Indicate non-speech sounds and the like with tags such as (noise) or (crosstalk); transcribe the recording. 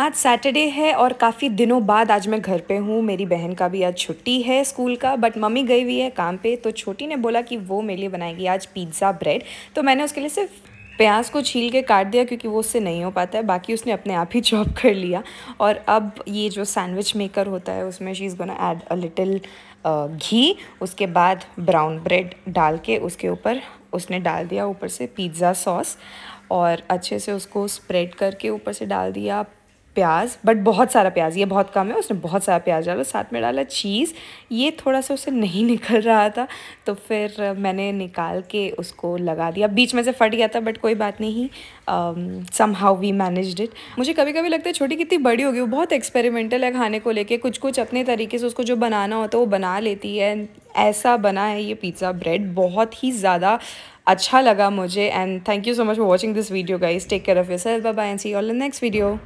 आज सैटरडे है और काफ़ी दिनों बाद आज मैं घर पे हूँ मेरी बहन का भी आज छुट्टी है स्कूल का बट मम्मी गई हुई है काम पे तो छोटी ने बोला कि वो मेरे लिए बनाएगी आज पिज़्ज़ा ब्रेड तो मैंने उसके लिए सिर्फ प्याज को छील के काट दिया क्योंकि वो उससे नहीं हो पाता है बाकी उसने अपने आप ही चॉप (laughs) कर लिया और अब ये जो सैंडविच मेकर होता है उसमें she is gonna add a little ghee उसके बाद ब्राउन ब्रेड डाल के उसके ऊपर उसने डाल दिया ऊपर से पिज़्ज़ा सॉस और अच्छे से उसको स्प्रेड करके ऊपर से डाल दिया प्याज बट बहुत सारा प्याज ये बहुत कम है उसने बहुत सारा प्याज डाला साथ में डाला चीज़ ये थोड़ा सा उससे नहीं (laughs) निकल रहा था तो फिर मैंने निकाल के उसको लगा दिया बीच में से फट गया था बट कोई बात नहीं somehow we manage it मुझे कभी कभी लगता है छोटी कितनी बड़ी होगी वो बहुत एक्सपेरिमेंटल है खाने को लेके कुछ कुछ अपने तरीके से उसको जो बनाना होता है वो बना लेती है ऐसा बना है ये पिज़्ज़ा ब्रेड बहुत ही ज़्यादा अच्छा लगा मुझे and thank you so much for watching this video guys take care of yourself bye and see all the next video